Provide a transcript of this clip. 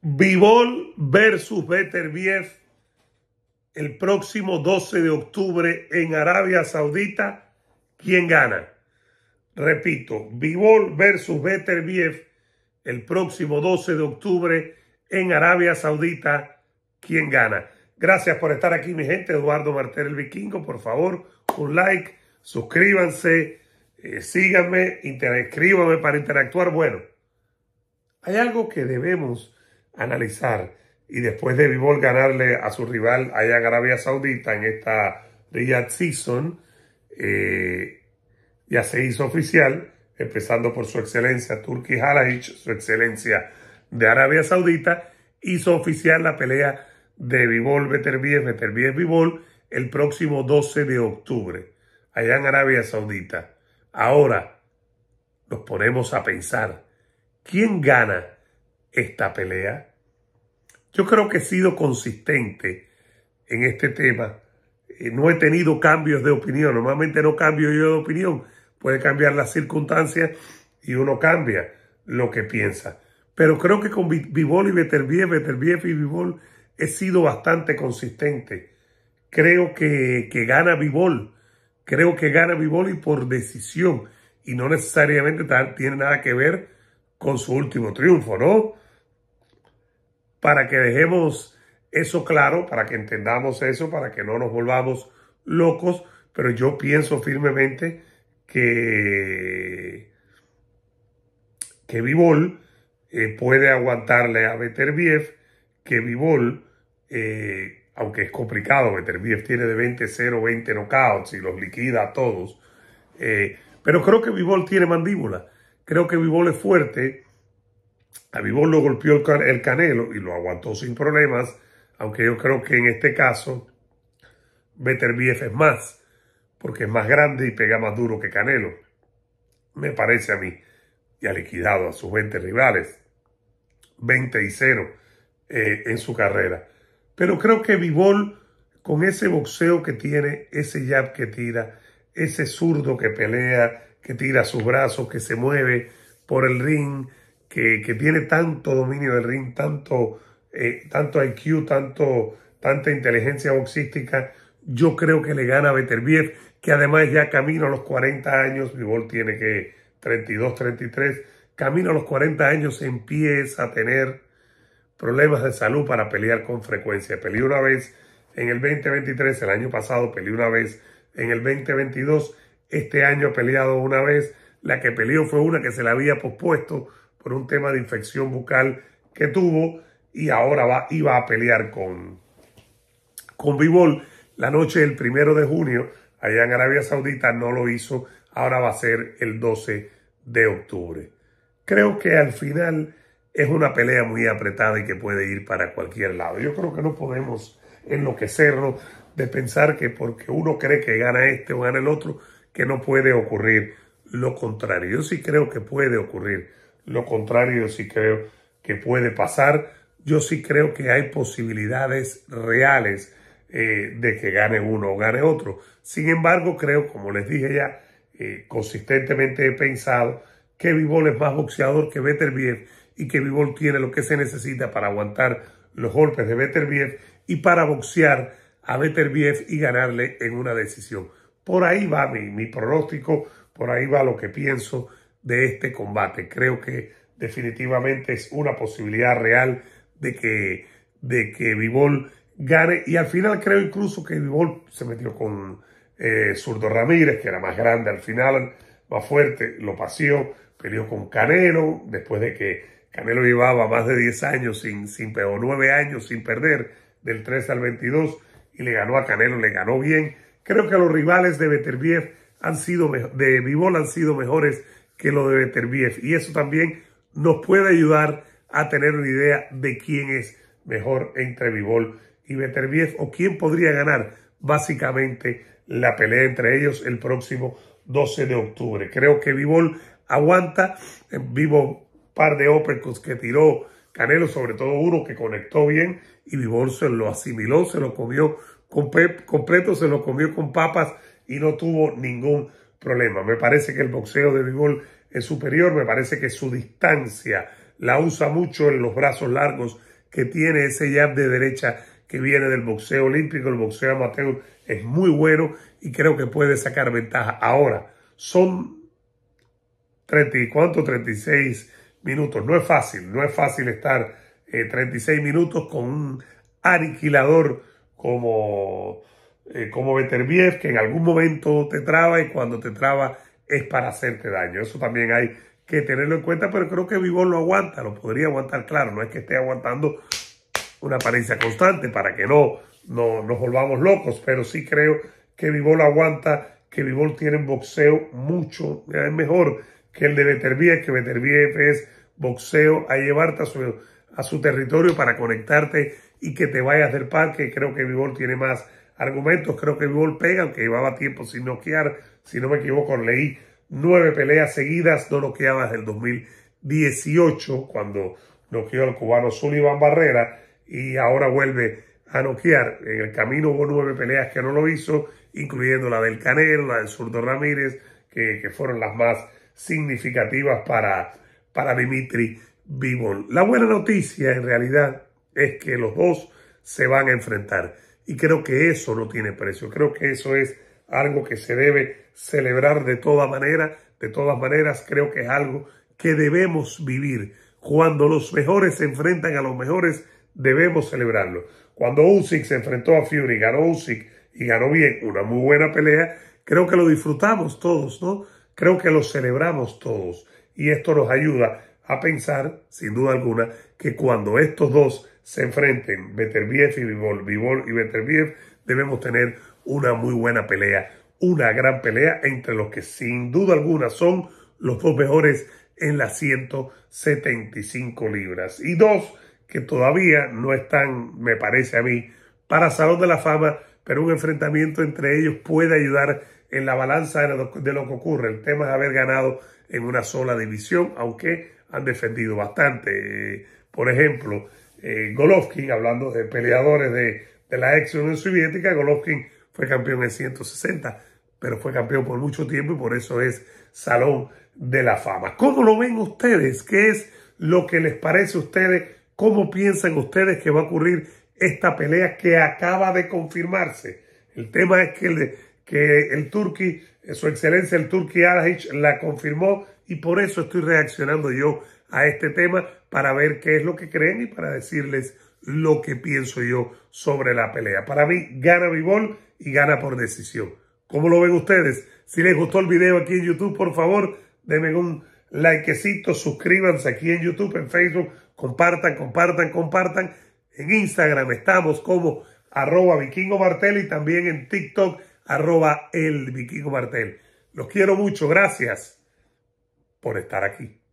Vivol versus Beterbiev el próximo 12 de octubre en Arabia Saudita. ¿Quién gana? Repito, Vivol versus Beterbiev el próximo 12 de octubre en Arabia Saudita. ¿Quién gana? Gracias por estar aquí, mi gente. Eduardo Martel el Vikingo, por favor, un like, suscríbanse, eh, síganme, escríbanme para interactuar. Bueno, hay algo que debemos analizar. Y después de Vivol ganarle a su rival allá en Arabia Saudita en esta Riyadh Season, eh, ya se hizo oficial, empezando por su excelencia Turki Halajic, su excelencia de Arabia Saudita, hizo oficial la pelea de Vivol Beterbiev, Beterbiev Vivol el próximo 12 de octubre, allá en Arabia Saudita. Ahora nos ponemos a pensar, ¿quién gana esta pelea? Yo creo que he sido consistente en este tema. Eh, no he tenido cambios de opinión. Normalmente no cambio yo de opinión. Puede cambiar las circunstancias y uno cambia lo que piensa. Pero creo que con Vivol y Beterbiev, Beterbiev y Vivol he sido bastante consistente. Creo que, que gana Vivol. Creo que gana Vivol y por decisión. Y no necesariamente tiene nada que ver con su último triunfo, ¿no? para que dejemos eso claro, para que entendamos eso, para que no nos volvamos locos, pero yo pienso firmemente que que Vivol eh, puede aguantarle a Beterbiev, que Vivol, eh, aunque es complicado, Beterbiev tiene de 20-0, 20 knockouts y los liquida a todos, eh, pero creo que Vivol tiene mandíbula, creo que Vivol es fuerte, a Vivol lo golpeó el, Canelo y lo aguantó sin problemas, aunque yo creo que en este caso BF es más, porque es más grande y pega más duro que Canelo. Me parece a mí. Y ha liquidado a sus 20 rivales. 20 y 0 eh, en su carrera. Pero creo que Vivol, con ese boxeo que tiene, ese jab que tira, ese zurdo que pelea, que tira sus brazos, que se mueve por el ring, que, tiene tanto dominio del ring, tanto, eh, tanto IQ, tanto, tanta inteligencia boxística, yo creo que le gana a Beterbiev, que además ya camino a los 40 años, Vivol tiene que 32, 33, camino a los 40 años empieza a tener problemas de salud para pelear con frecuencia. Peleó una vez en el 2023, el año pasado peleó una vez en el 2022, este año ha peleado una vez, la que peleó fue una que se la había pospuesto por un tema de infección bucal que tuvo y ahora va, iba a pelear con, con Bivol la noche del primero de junio allá en Arabia Saudita, no lo hizo, ahora va a ser el 12 de octubre. Creo que al final es una pelea muy apretada y que puede ir para cualquier lado. Yo creo que no podemos enloquecernos de pensar que porque uno cree que gana este o gana el otro, que no puede ocurrir lo contrario. Yo sí creo que puede ocurrir lo contrario yo sí creo que puede pasar. Yo sí creo que hay posibilidades reales eh, de que gane uno o gane otro. Sin embargo, creo, como les dije ya, eh, consistentemente he pensado que Vivol es más boxeador que Beterbiev y que Vivol tiene lo que se necesita para aguantar los golpes de Beterbiev y para boxear a Beterbiev y ganarle en una decisión. Por ahí va mi pronóstico, por ahí va lo que pienso de este combate. Creo que definitivamente es una posibilidad real de que, de que Vivol gane. Y al final creo incluso que Vivol se metió con eh, Zurdo Ramírez, que era más grande al final, más fuerte, lo paseó, peleó con Canelo, después de que Canelo llevaba más de 10 años sin, sin o 9 años sin perder, del 3 al 22, y le ganó a Canelo, le ganó bien. Creo que los rivales de Beterbiev han sido, de Vivol han sido mejores que lo de Beterbiev. Y eso también nos puede ayudar a tener una idea de quién es mejor entre Vivol y Beterbiev o quién podría ganar básicamente la pelea entre ellos el próximo 12 de octubre. Creo que Vivol aguanta. Vivo un par de uppercuts que tiró Canelo, sobre todo uno que conectó bien y Vivol se lo asimiló, se lo comió completo, se lo comió con papas y no tuvo ningún problema. Me parece que el boxeo de Bivol es superior, me parece que su distancia la usa mucho en los brazos largos que tiene ese jab de derecha que viene del boxeo olímpico, el boxeo amateur es muy bueno y creo que puede sacar ventaja. Ahora, son 30, ¿cuánto? 36 minutos. No es fácil, no es fácil estar 36 eh, minutos con un aniquilador como eh, como Beterbiev, que en algún momento te traba y cuando te traba es para hacerte daño. Eso también hay que tenerlo en cuenta, pero creo que Vivol lo aguanta, lo podría aguantar, claro, no es que esté aguantando una apariencia constante para que no, nos volvamos locos, pero sí creo que Vivol lo aguanta, que Vivol tiene un boxeo mucho, es mejor que el de Beterbiev, que Beterbiev es boxeo a llevarte a su, a su territorio para conectarte y que te vayas del parque. Creo que Vivol tiene más argumentos. Creo que Bivol pega, aunque llevaba tiempo sin noquear. Si no me equivoco, leí nueve peleas seguidas, no noqueaba desde el 2018, cuando noqueó al cubano Sullivan Barrera, y ahora vuelve a noquear. En el camino hubo nueve peleas que no lo hizo, incluyendo la del Canelo, la del Zurdo Ramírez, que, fueron las más significativas para, para Dimitri Bivol. La buena noticia, en realidad, es que los dos se van a enfrentar. Y creo que eso no tiene precio. Creo que eso es algo que se debe celebrar de toda manera. De todas maneras, creo que es algo que debemos vivir. Cuando los mejores se enfrentan a los mejores, debemos celebrarlo. Cuando Usyk se enfrentó a Fury, ganó Usyk y ganó bien, una muy buena pelea, creo que lo disfrutamos todos, ¿no? Creo que lo celebramos todos. Y esto nos ayuda a pensar, sin duda alguna, que cuando estos dos se enfrenten Beterbiev y Vivol. Vivol y Beterbiev debemos tener una muy buena pelea, una gran pelea entre los que sin duda alguna son los dos mejores en las 175 libras. Y dos que todavía no están, me parece a mí, para Salón de la Fama, pero un enfrentamiento entre ellos puede ayudar en la balanza de lo, lo que ocurre. El tema es haber ganado en una sola división, aunque han defendido bastante. Eh, por ejemplo, eh, Golovkin, hablando de peleadores de, la ex Unión Soviética, Golovkin fue campeón en 160, pero fue campeón por mucho tiempo y por eso es Salón de la Fama. ¿Cómo lo ven ustedes? ¿Qué es lo que les parece a ustedes? ¿Cómo piensan ustedes que va a ocurrir esta pelea que acaba de confirmarse? El tema es que el, que el Turki, eh, su excelencia el Turki Arahic la confirmó y por eso estoy reaccionando yo a este tema para ver qué es lo que creen y para decirles lo que pienso yo sobre la pelea. Para mí, gana Bivol y gana por decisión. ¿Cómo lo ven ustedes? Si les gustó el video aquí en YouTube, por favor, denme un likecito, suscríbanse aquí en YouTube, en Facebook, compartan, compartan, compartan. En Instagram estamos como arroba vikingo martel y también en TikTok arroba el vikingo martel. Los quiero mucho, gracias por estar aquí.